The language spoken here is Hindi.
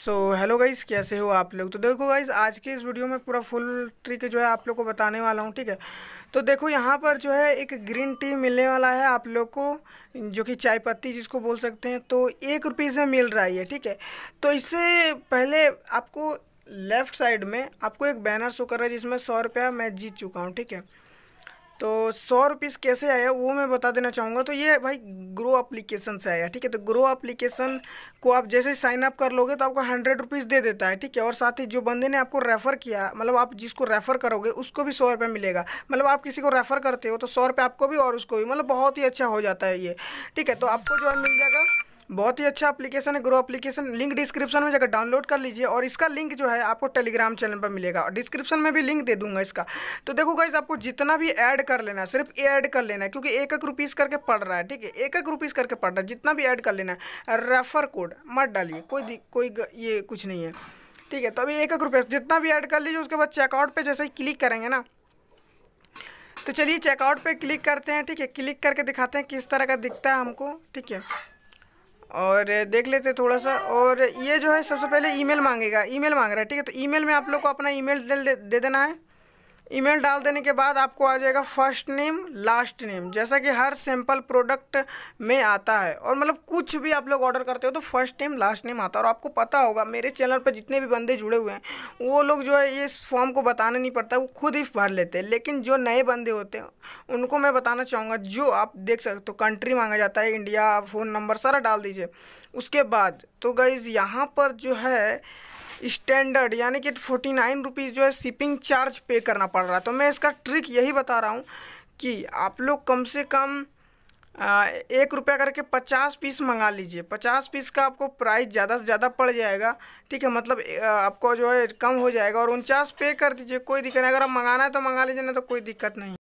सो हेलो गाइस कैसे हो आप लोग तो देखो गाइस आज के इस वीडियो में पूरा फुल ट्रिक जो है आप लोग को बताने वाला हूँ ठीक है तो देखो यहाँ पर जो है एक ग्रीन टी मिलने वाला है आप लोग को जो कि चाय पत्ती जिसको बोल सकते हैं तो एक रुपीज़ में मिल रहा है ठीक है तो इससे पहले आपको लेफ़्ट साइड में आपको एक बैनर शो कर रहा है जिसमें सौ रुपया मैं जीत चुका हूँ ठीक है तो सौ रुपीज़ कैसे आया वो मैं बता देना चाहूँगा तो ये भाई ग्रो अप्लीकेशन से आया ठीक है तो ग्रो अप्लीकेशन को आप जैसे साइन अप कर लोगे तो आपको हंड्रेड रुपीज़ दे देता है ठीक है और साथ ही जो बंदे ने आपको रेफ़र किया मतलब आप जिसको रेफ़र करोगे उसको भी सौ रुपये मिलेगा मतलब आप किसी को रेफ़र करते हो तो सौ रुपये आपको भी और उसको भी मतलब बहुत ही अच्छा हो जाता है ये ठीक है तो आपको जो है मिल जाएगा बहुत ही अच्छा एप्लीकेशन है ग्रो एप्लीकेशन लिंक डिस्क्रिप्शन में जाकर डाउनलोड कर लीजिए और इसका लिंक जो है आपको टेलीग्राम चैनल पर मिलेगा और डिस्क्रिप्शन में भी लिंक दे दूंगा इसका तो देखो गाइज आपको जितना भी ऐड कर लेना है सिर्फ ऐड कर लेना है क्योंकि एक एक रुपीज़ करके पड़ रहा है ठीक है एक एक रुपीज़ करके पड़ रहा है जितना भी ऐड कर लेना है रेफर कोड मत डालिए कोई कोई ये कुछ नहीं है ठीक है तो अभी एक एक रुपये जितना भी ऐड कर लीजिए उसके बाद चेकआउट पर जैसे ही क्लिक करेंगे ना तो चलिए चेकआउट पे क्लिक करते हैं ठीक है क्लिक करके दिखाते हैं किस तरह का दिखता है हमको ठीक है और देख लेते थोड़ा सा और ये जो है सबसे पहले ईमेल मांगेगा ईमेल मांग रहा है ठीक है तो ईमेल में आप लोग को अपना ईमेल दे, दे देना है ईमेल डाल देने के बाद आपको आ जाएगा फर्स्ट नेम लास्ट नेम जैसा कि हर सैम्पल प्रोडक्ट में आता है और मतलब कुछ भी आप लोग ऑर्डर करते हो तो फर्स्ट नेम लास्ट नेम आता है और आपको पता होगा मेरे चैनल पर जितने भी बंदे जुड़े हुए हैं वो लोग जो है ये फॉर्म को बताना नहीं पड़ता वो खुद ही भर लेते हैं लेकिन जो नए बंदे होते हैं उनको मैं बताना चाहूँगा जो आप देख सकते हो कंट्री तो मांगा जाता है इंडिया फ़ोन नंबर सारा डाल दीजिए उसके बाद तो गईज़ यहाँ पर जो है स्टैंडर्ड यानी कि फोर्टी नाइन रुपीज़ जो है शिपिंग चार्ज पे करना है पड़ रहा है तो मैं इसका ट्रिक यही बता रहा हूँ कि आप लोग कम से कम एक रुपया करके पचास पीस मंगा लीजिए पचास पीस का आपको प्राइस ज़्यादा से ज़्यादा पड़ जाएगा ठीक है मतलब आपको जो है कम हो जाएगा और उनचास पे कर दीजिए कोई दिक्कत नहीं अगर आप मंगाना है तो मंगा लीजिए ना तो कोई दिक्कत नहीं